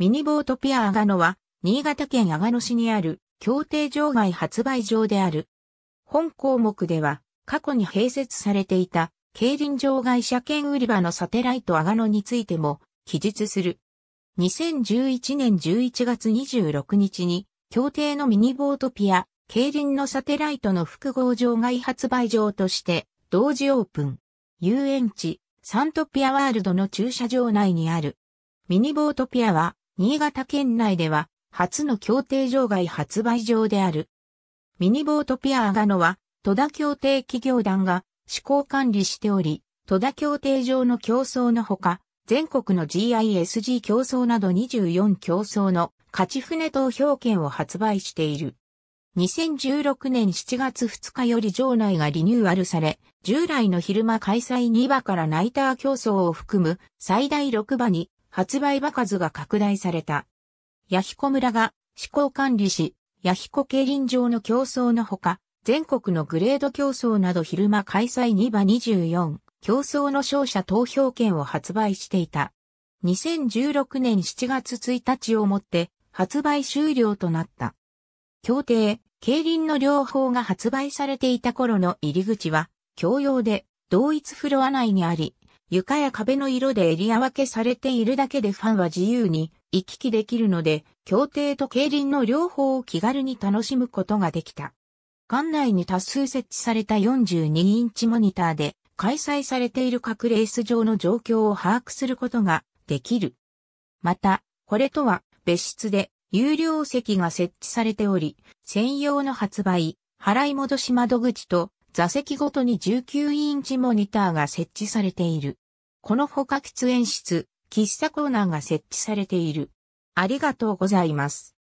ミニボートピアアガノは、新潟県阿賀野市にある、協定場外発売場である。本項目では、過去に併設されていた、競輪場外車券売り場のサテライト阿賀野についても、記述する。2011年11月26日に、協定のミニボートピア、競輪のサテライトの複合場外発売場として、同時オープン。遊園地、サントピアワールドの駐車場内にある。ミニボートピアは、新潟県内では、初の協定場外発売場である。ミニボートピアガノは、戸田協定企業団が施行管理しており、戸田協定場の競争のほか、全国の GISG 競争など24競争の勝ち船投票券を発売している。2016年7月2日より場内がリニューアルされ、従来の昼間開催2場からナイター競争を含む最大6場に発売場数が拡大された。ヤヒコ村が試行管理し、ヤヒコ競輪場の競争のほか、全国のグレード競争など昼間開催2場24、競争の勝者投票権を発売していた。2016年7月1日をもって発売終了となった。協定、競輪の両方が発売されていた頃の入り口は、共用で同一フロア内にあり、床や壁の色でエリア分けされているだけでファンは自由に行き来できるので、競艇と競輪の両方を気軽に楽しむことができた。館内に多数設置された42インチモニターで開催されている各レース場の状況を把握することができる。また、これとは別室で有料席が設置されており、専用の発売、払い戻し窓口と座席ごとに19インチモニターが設置されている。このほか喫煙室、喫茶コーナーが設置されている。ありがとうございます。